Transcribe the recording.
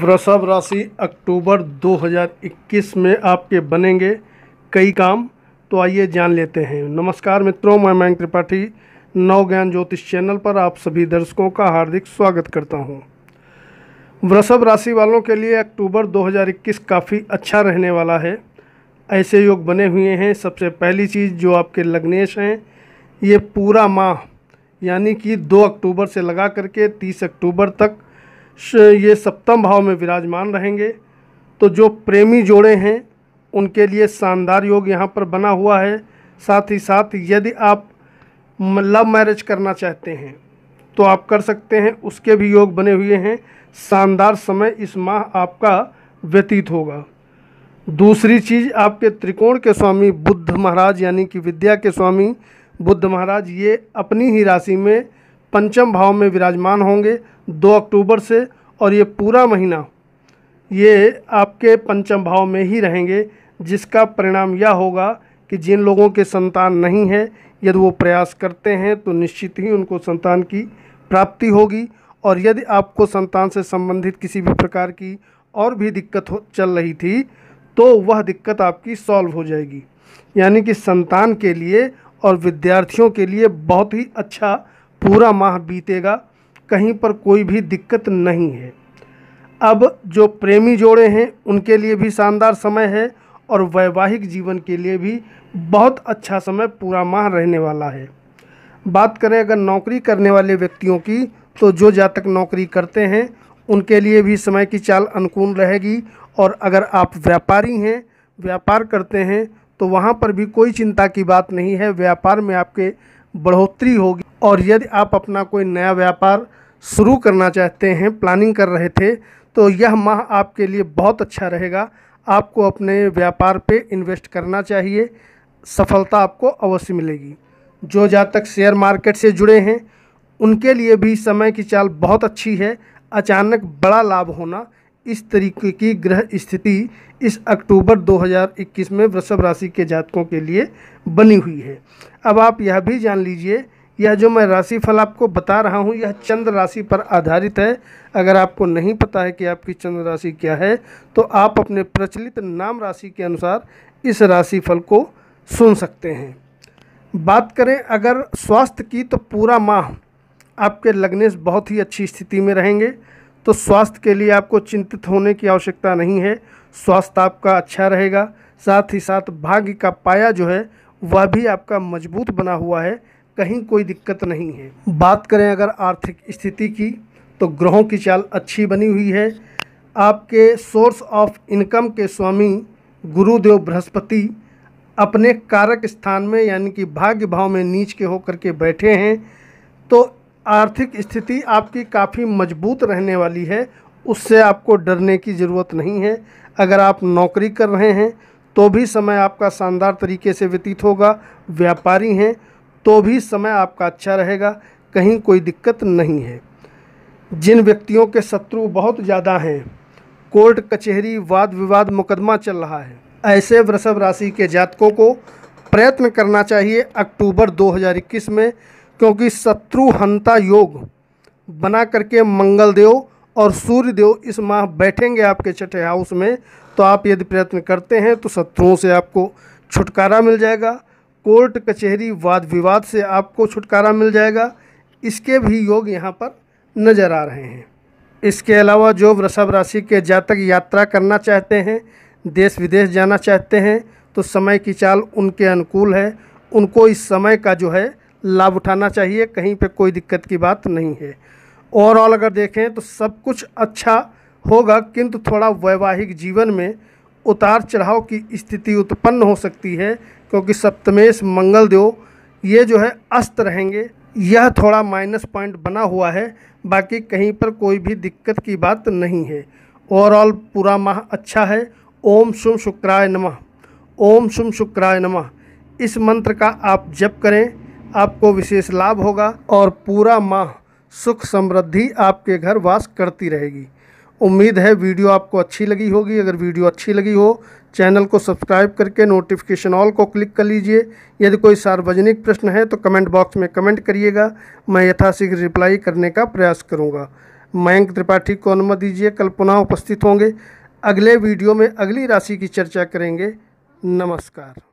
वृषभ राशि अक्टूबर 2021 में आपके बनेंगे कई काम तो आइए जान लेते हैं नमस्कार मित्रों मैं मयंक त्रिपाठी नव ज्ञान ज्योतिष चैनल पर आप सभी दर्शकों का हार्दिक स्वागत करता हूँ वृषभ राशि वालों के लिए अक्टूबर 2021 काफ़ी अच्छा रहने वाला है ऐसे योग बने हुए हैं सबसे पहली चीज़ जो आपके लग्नेश हैं ये पूरा माह यानी कि दो अक्टूबर से लगा करके तीस अक्टूबर तक ये सप्तम भाव में विराजमान रहेंगे तो जो प्रेमी जोड़े हैं उनके लिए शानदार योग यहाँ पर बना हुआ है साथ ही साथ यदि आप लव मैरिज करना चाहते हैं तो आप कर सकते हैं उसके भी योग बने हुए हैं शानदार समय इस माह आपका व्यतीत होगा दूसरी चीज़ आपके त्रिकोण के स्वामी बुद्ध महाराज यानी कि विद्या के स्वामी बुद्ध महाराज ये अपनी ही राशि में पंचम भाव में विराजमान होंगे दो अक्टूबर से और ये पूरा महीना ये आपके पंचम भाव में ही रहेंगे जिसका परिणाम यह होगा कि जिन लोगों के संतान नहीं है यदि वो प्रयास करते हैं तो निश्चित ही उनको संतान की प्राप्ति होगी और यदि आपको संतान से संबंधित किसी भी प्रकार की और भी दिक्कत हो चल रही थी तो वह दिक्कत आपकी सॉल्व हो जाएगी यानी कि संतान के लिए और विद्यार्थियों के लिए बहुत ही अच्छा पूरा माह बीतेगा कहीं पर कोई भी दिक्कत नहीं है अब जो प्रेमी जोड़े हैं उनके लिए भी शानदार समय है और वैवाहिक जीवन के लिए भी बहुत अच्छा समय पूरा माह रहने वाला है बात करें अगर नौकरी करने वाले व्यक्तियों की तो जो जातक नौकरी करते हैं उनके लिए भी समय की चाल अनुकूल रहेगी और अगर आप व्यापारी हैं व्यापार करते हैं तो वहाँ पर भी कोई चिंता की बात नहीं है व्यापार में आपके बढ़ोतरी होगी और यदि आप अपना कोई नया व्यापार शुरू करना चाहते हैं प्लानिंग कर रहे थे तो यह माह आपके लिए बहुत अच्छा रहेगा आपको अपने व्यापार पे इन्वेस्ट करना चाहिए सफलता आपको अवश्य मिलेगी जो जातक शेयर मार्केट से जुड़े हैं उनके लिए भी समय की चाल बहुत अच्छी है अचानक बड़ा लाभ होना इस तरीके की ग्रह स्थिति इस अक्टूबर 2021 में वृषभ राशि के जातकों के लिए बनी हुई है अब आप यह भी जान लीजिए यह जो मैं राशिफल आपको बता रहा हूँ यह चंद्र राशि पर आधारित है अगर आपको नहीं पता है कि आपकी चंद्र राशि क्या है तो आप अपने प्रचलित नाम राशि के अनुसार इस राशिफल को सुन सकते हैं बात करें अगर स्वास्थ्य की तो पूरा माह आपके लगने से बहुत ही अच्छी स्थिति में रहेंगे तो स्वास्थ्य के लिए आपको चिंतित होने की आवश्यकता नहीं है स्वास्थ्य आपका अच्छा रहेगा साथ ही साथ भाग्य का पाया जो है वह भी आपका मजबूत बना हुआ है कहीं कोई दिक्कत नहीं है बात करें अगर आर्थिक स्थिति की तो ग्रहों की चाल अच्छी बनी हुई है आपके सोर्स ऑफ इनकम के स्वामी गुरुदेव बृहस्पति अपने कारक स्थान में यानी कि भाग्य भाव में नीच के होकर के बैठे हैं तो आर्थिक स्थिति आपकी काफ़ी मजबूत रहने वाली है उससे आपको डरने की ज़रूरत नहीं है अगर आप नौकरी कर रहे हैं तो भी समय आपका शानदार तरीके से व्यतीत होगा व्यापारी हैं तो भी समय आपका अच्छा रहेगा कहीं कोई दिक्कत नहीं है जिन व्यक्तियों के शत्रु बहुत ज़्यादा हैं कोर्ट कचहरी वाद विवाद मुकदमा चल रहा है ऐसे वृषभ राशि के जातकों को प्रयत्न करना चाहिए अक्टूबर 2021 में क्योंकि शत्रु हंता योग बना करके मंगलदेव और सूर्यदेव इस माह बैठेंगे आपके छठे हाउस में तो आप यदि प्रयत्न करते हैं तो शत्रुओं से आपको छुटकारा मिल जाएगा कोर्ट कचहरी वाद विवाद से आपको छुटकारा मिल जाएगा इसके भी योग यहाँ पर नज़र आ रहे हैं इसके अलावा जो वृषभ राशि के जातक यात्रा करना चाहते हैं देश विदेश जाना चाहते हैं तो समय की चाल उनके अनुकूल है उनको इस समय का जो है लाभ उठाना चाहिए कहीं पे कोई दिक्कत की बात नहीं है ओवरऑल अगर देखें तो सब कुछ अच्छा होगा किंतु थोड़ा वैवाहिक जीवन में उतार चढ़ाव की स्थिति उत्पन्न हो सकती है क्योंकि सप्तमेश मंगलदेव ये जो है अस्त रहेंगे यह थोड़ा माइनस पॉइंट बना हुआ है बाकी कहीं पर कोई भी दिक्कत की बात नहीं है ओवरऑल पूरा माह अच्छा है ओम शुम शुक्राय नमः ओम शुम शुक्राय नमः इस मंत्र का आप जप करें आपको विशेष लाभ होगा और पूरा माह सुख समृद्धि आपके घर वास करती रहेगी उम्मीद है वीडियो आपको अच्छी लगी होगी अगर वीडियो अच्छी लगी हो चैनल को सब्सक्राइब करके नोटिफिकेशन ऑल को क्लिक कर लीजिए यदि कोई सार्वजनिक प्रश्न है तो कमेंट बॉक्स में कमेंट करिएगा मैं यथाशीघ्र रिप्लाई करने का प्रयास करूँगा मयंक त्रिपाठी को अनुमति दीजिए कल पुनः उपस्थित होंगे अगले वीडियो में अगली राशि की चर्चा करेंगे नमस्कार